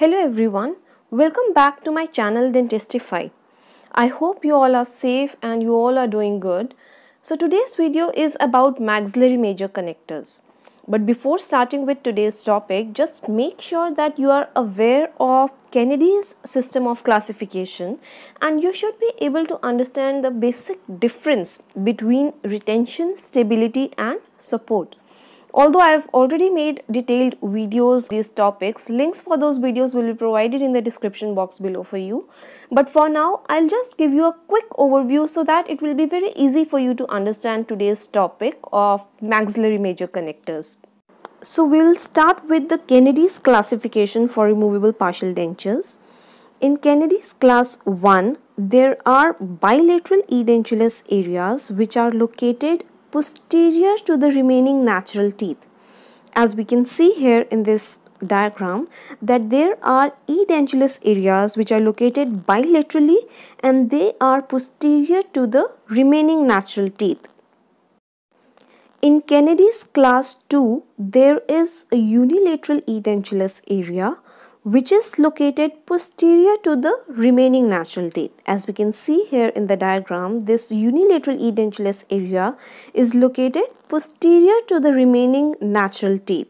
Hello everyone, welcome back to my channel Dentistify. I hope you all are safe and you all are doing good. So today's video is about maxillary major connectors. But before starting with today's topic, just make sure that you are aware of Kennedy's system of classification and you should be able to understand the basic difference between retention, stability and support. Although I have already made detailed videos these topics, links for those videos will be provided in the description box below for you. But for now, I'll just give you a quick overview so that it will be very easy for you to understand today's topic of maxillary major connectors. So we'll start with the Kennedy's classification for removable partial dentures. In Kennedy's class 1, there are bilateral edentulous areas which are located posterior to the remaining natural teeth. As we can see here in this diagram that there are edentulous areas which are located bilaterally and they are posterior to the remaining natural teeth. In Kennedy's class 2, there is a unilateral edentulous area which is located posterior to the remaining natural teeth. As we can see here in the diagram, this unilateral edentulous area is located posterior to the remaining natural teeth.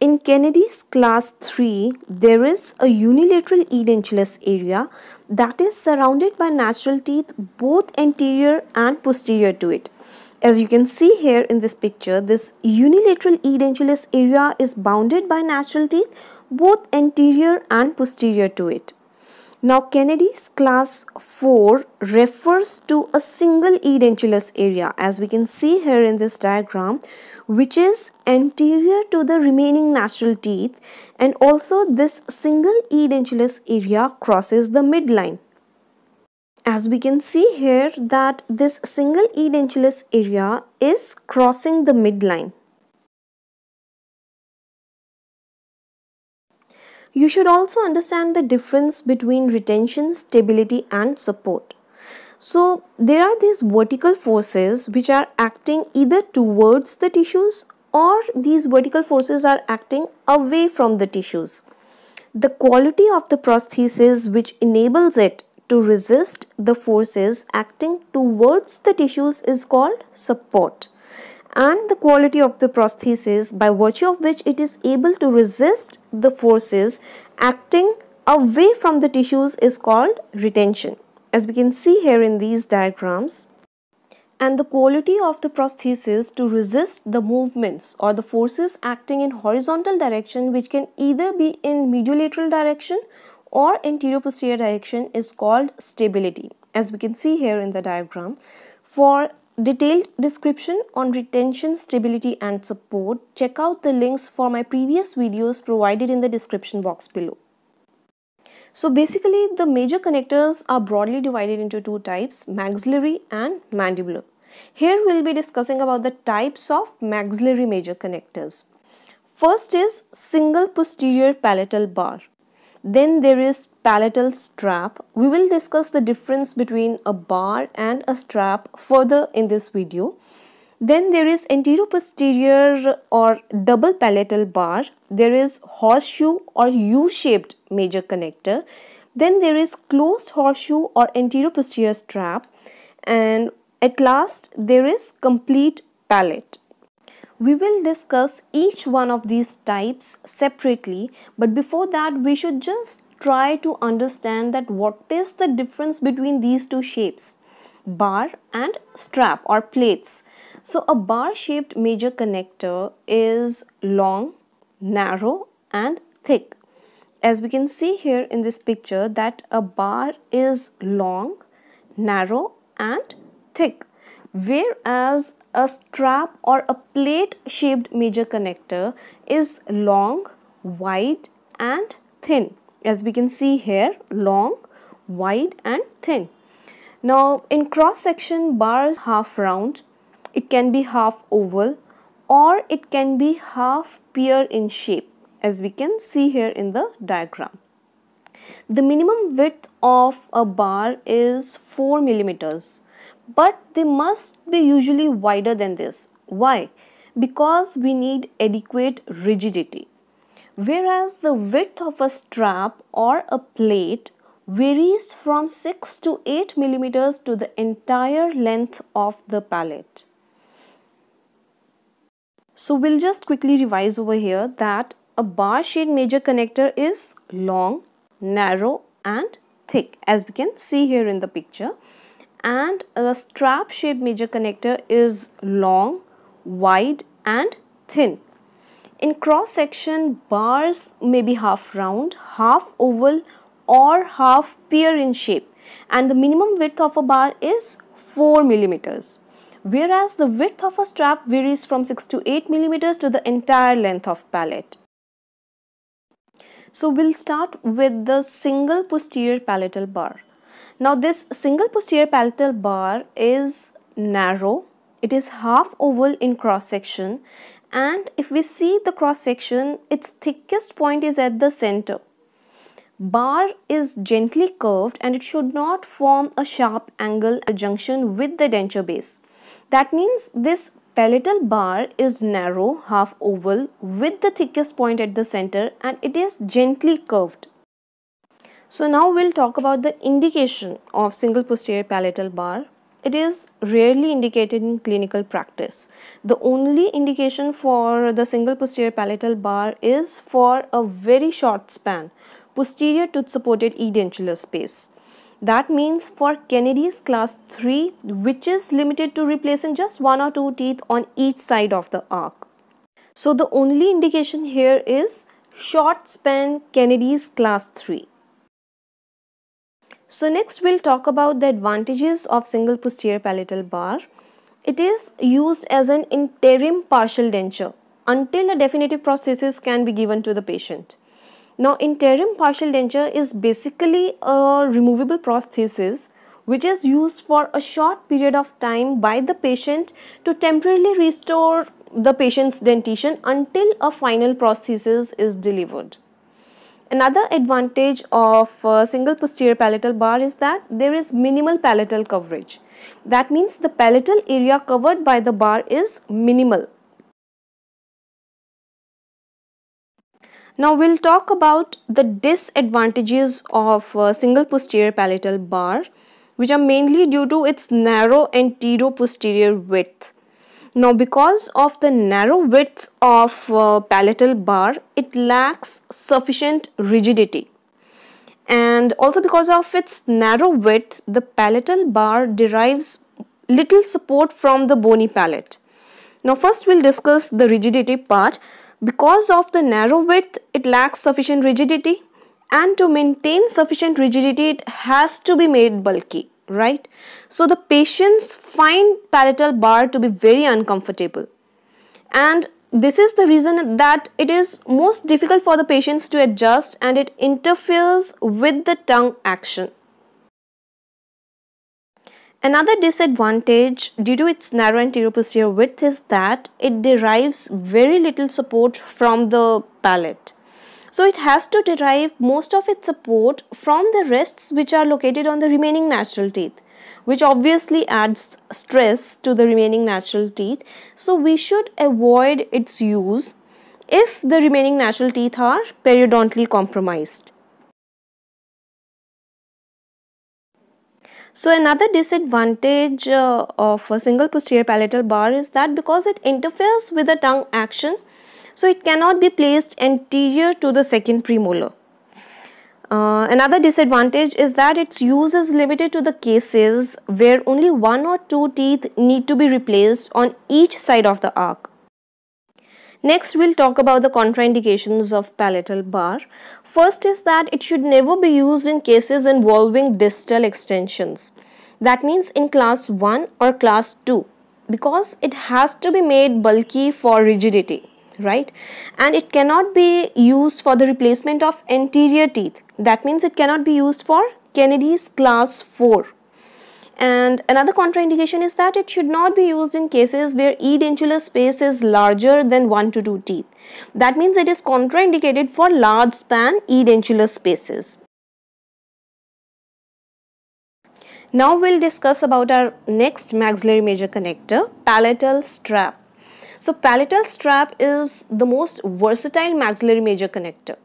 In Kennedy's class 3, there is a unilateral edentulous area that is surrounded by natural teeth both anterior and posterior to it. As you can see here in this picture, this unilateral edentulous area is bounded by natural teeth, both anterior and posterior to it. Now Kennedy's class 4 refers to a single edentulous area as we can see here in this diagram which is anterior to the remaining natural teeth and also this single edentulous area crosses the midline as we can see here that this single edentulous area is crossing the midline. You should also understand the difference between retention, stability and support. So there are these vertical forces which are acting either towards the tissues or these vertical forces are acting away from the tissues. The quality of the prosthesis which enables it to resist the forces acting towards the tissues is called support and the quality of the prosthesis by virtue of which it is able to resist the forces acting away from the tissues is called retention as we can see here in these diagrams and the quality of the prosthesis to resist the movements or the forces acting in horizontal direction which can either be in mediolateral direction or anterior posterior direction is called stability as we can see here in the diagram. For detailed description on retention, stability and support, check out the links for my previous videos provided in the description box below. So basically the major connectors are broadly divided into two types, maxillary and mandibular. Here we'll be discussing about the types of maxillary major connectors. First is single posterior palatal bar. Then there is palatal strap. We will discuss the difference between a bar and a strap further in this video. Then there is anteroposterior or double palatal bar. There is horseshoe or U-shaped major connector. Then there is closed horseshoe or anteroposterior strap. And at last there is complete palate. We will discuss each one of these types separately but before that we should just try to understand that what is the difference between these two shapes bar and strap or plates. So a bar shaped major connector is long, narrow and thick. As we can see here in this picture that a bar is long, narrow and thick whereas a strap or a plate shaped major connector is long, wide and thin as we can see here long, wide and thin. Now in cross section bars half round, it can be half oval or it can be half pear in shape as we can see here in the diagram. The minimum width of a bar is 4 millimeters but they must be usually wider than this. Why? Because we need adequate rigidity. Whereas the width of a strap or a plate varies from 6 to 8 millimeters to the entire length of the pallet. So we'll just quickly revise over here that a bar shade major connector is long, narrow and thick as we can see here in the picture and the strap shaped major connector is long, wide and thin. In cross section bars may be half round, half oval or half pear in shape and the minimum width of a bar is 4 millimeters whereas the width of a strap varies from 6 to 8 millimeters to the entire length of pallet. So we'll start with the single posterior palatal bar. Now this single posterior palatal bar is narrow, it is half oval in cross section and if we see the cross section, its thickest point is at the center. Bar is gently curved and it should not form a sharp angle at the junction with the denture base. That means this palatal bar is narrow half oval with the thickest point at the center and it is gently curved. So now we'll talk about the indication of single posterior palatal bar. It is rarely indicated in clinical practice. The only indication for the single posterior palatal bar is for a very short span, posterior tooth supported edentular space. That means for Kennedy's class 3 which is limited to replacing just one or two teeth on each side of the arc. So the only indication here is short span Kennedy's class 3. So next we'll talk about the advantages of single posterior palatal bar. It is used as an interim partial denture until a definitive prosthesis can be given to the patient. Now interim partial denture is basically a removable prosthesis which is used for a short period of time by the patient to temporarily restore the patient's dentition until a final prosthesis is delivered. Another advantage of uh, single posterior palatal bar is that there is minimal palatal coverage. That means the palatal area covered by the bar is minimal. Now we'll talk about the disadvantages of uh, single posterior palatal bar which are mainly due to its narrow antero-posterior width. Now because of the narrow width of uh, palatal bar, it lacks sufficient rigidity. And also because of its narrow width, the palatal bar derives little support from the bony palate. Now first we'll discuss the rigidity part. Because of the narrow width, it lacks sufficient rigidity and to maintain sufficient rigidity, it has to be made bulky right? So the patients find palatal bar to be very uncomfortable and this is the reason that it is most difficult for the patients to adjust and it interferes with the tongue action. Another disadvantage due to its narrow anterior posterior width is that it derives very little support from the palate. So it has to derive most of its support from the rests which are located on the remaining natural teeth which obviously adds stress to the remaining natural teeth. So we should avoid its use if the remaining natural teeth are periodontally compromised. So another disadvantage uh, of a single posterior palatal bar is that because it interferes with the tongue action, so it cannot be placed anterior to the second premolar. Uh, another disadvantage is that its use is limited to the cases where only one or two teeth need to be replaced on each side of the arc. Next, we'll talk about the contraindications of palatal bar. First is that it should never be used in cases involving distal extensions. That means in class 1 or class 2 because it has to be made bulky for rigidity right and it cannot be used for the replacement of anterior teeth that means it cannot be used for Kennedy's class 4 and another contraindication is that it should not be used in cases where edentulous space is larger than 1 to 2 teeth. That means it is contraindicated for large span edentulous spaces. Now we'll discuss about our next maxillary major connector, palatal strap. So palatal strap is the most versatile maxillary major connector.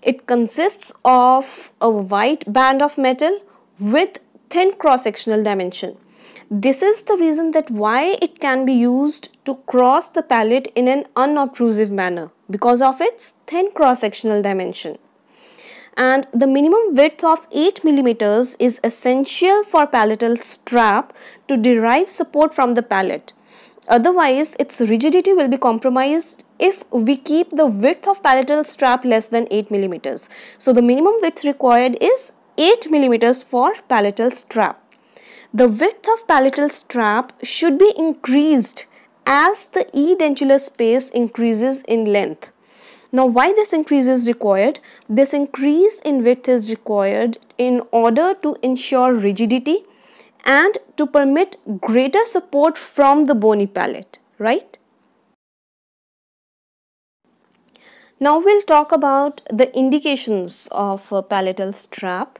It consists of a white band of metal with thin cross-sectional dimension. This is the reason that why it can be used to cross the palate in an unobtrusive manner because of its thin cross-sectional dimension. And the minimum width of 8 millimeters is essential for palatal strap to derive support from the palate Otherwise, its rigidity will be compromised if we keep the width of palatal strap less than 8 millimeters. So, the minimum width required is 8 millimeters for palatal strap. The width of palatal strap should be increased as the edentular space increases in length. Now why this increase is required? This increase in width is required in order to ensure rigidity and to permit greater support from the bony palate, right? Now we'll talk about the indications of palatal strap.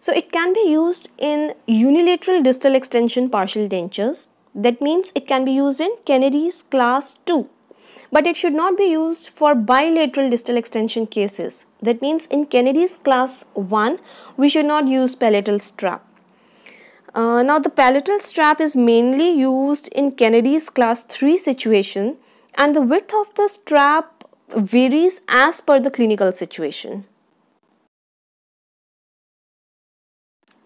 So it can be used in unilateral distal extension partial dentures. That means it can be used in Kennedy's class 2 but it should not be used for bilateral distal extension cases. That means in Kennedy's class 1, we should not use palatal strap. Uh, now the palatal strap is mainly used in Kennedy's class 3 situation and the width of the strap varies as per the clinical situation.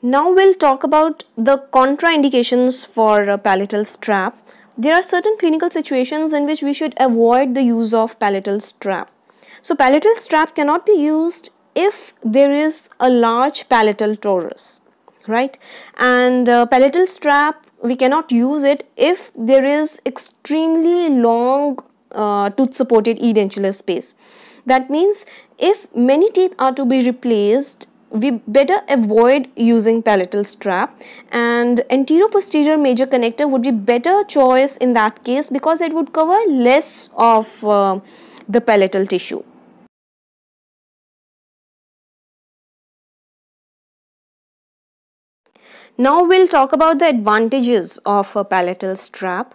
Now we'll talk about the contraindications for a palatal strap. There are certain clinical situations in which we should avoid the use of palatal strap. So palatal strap cannot be used if there is a large palatal torus right and uh, palatal strap we cannot use it if there is extremely long uh, tooth supported edentulous space that means if many teeth are to be replaced we better avoid using palatal strap and anterior-posterior major connector would be better choice in that case because it would cover less of uh, the palatal tissue. Now we'll talk about the advantages of a palatal strap.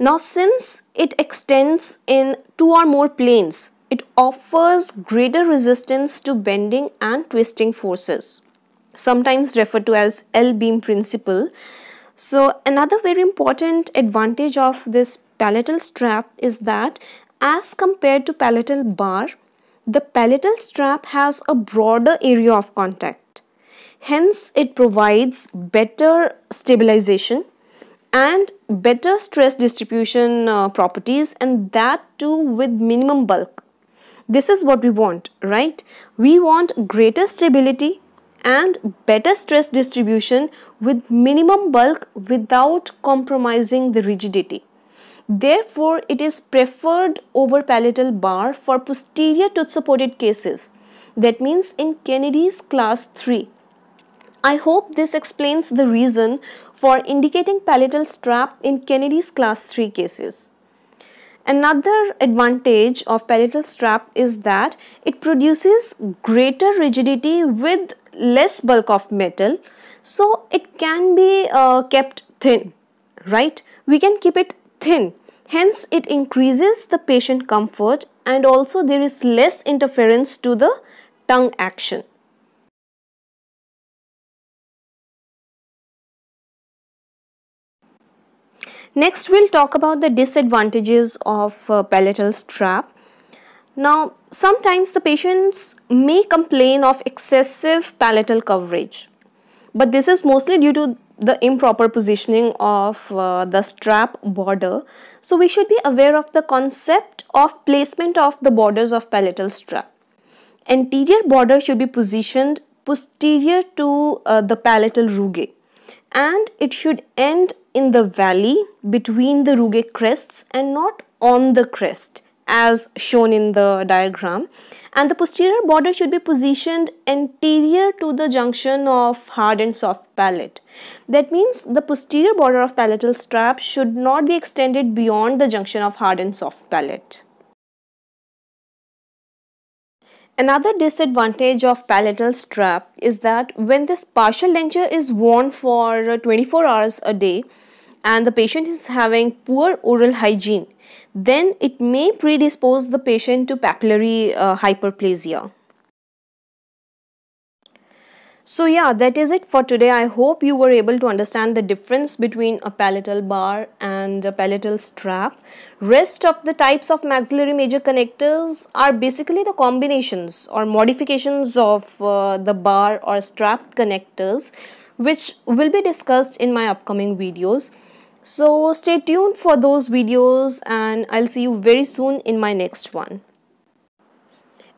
Now since it extends in two or more planes, it offers greater resistance to bending and twisting forces, sometimes referred to as L-beam principle. So another very important advantage of this palatal strap is that as compared to palatal bar, the palatal strap has a broader area of contact. Hence, it provides better stabilization and better stress distribution uh, properties and that too with minimum bulk. This is what we want, right? We want greater stability and better stress distribution with minimum bulk without compromising the rigidity. Therefore, it is preferred over palatal bar for posterior tooth supported cases. That means in Kennedy's class 3. I hope this explains the reason for indicating palatal strap in Kennedy's class 3 cases. Another advantage of palatal strap is that it produces greater rigidity with less bulk of metal so it can be uh, kept thin right we can keep it thin hence it increases the patient comfort and also there is less interference to the tongue action Next we'll talk about the disadvantages of uh, palatal strap. Now sometimes the patients may complain of excessive palatal coverage but this is mostly due to the improper positioning of uh, the strap border. So we should be aware of the concept of placement of the borders of palatal strap. Anterior border should be positioned posterior to uh, the palatal rugae and it should end in the valley between the Ruge crests and not on the crest as shown in the diagram and the posterior border should be positioned anterior to the junction of hard and soft palate. That means the posterior border of palatal strap should not be extended beyond the junction of hard and soft palate. Another disadvantage of palatal strap is that when this partial denture is worn for uh, 24 hours a day and the patient is having poor oral hygiene, then it may predispose the patient to papillary uh, hyperplasia. So yeah, that is it for today. I hope you were able to understand the difference between a palatal bar and a palatal strap. Rest of the types of maxillary major connectors are basically the combinations or modifications of uh, the bar or strap connectors which will be discussed in my upcoming videos. So stay tuned for those videos and I'll see you very soon in my next one.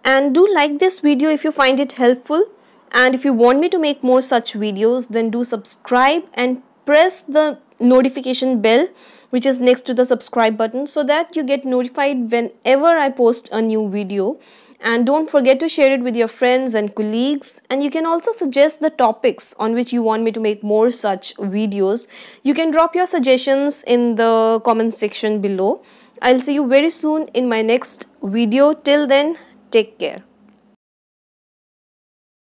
And do like this video if you find it helpful and if you want me to make more such videos then do subscribe and press the notification bell which is next to the subscribe button so that you get notified whenever I post a new video and don't forget to share it with your friends and colleagues and you can also suggest the topics on which you want me to make more such videos. You can drop your suggestions in the comment section below. I'll see you very soon in my next video. Till then, take care.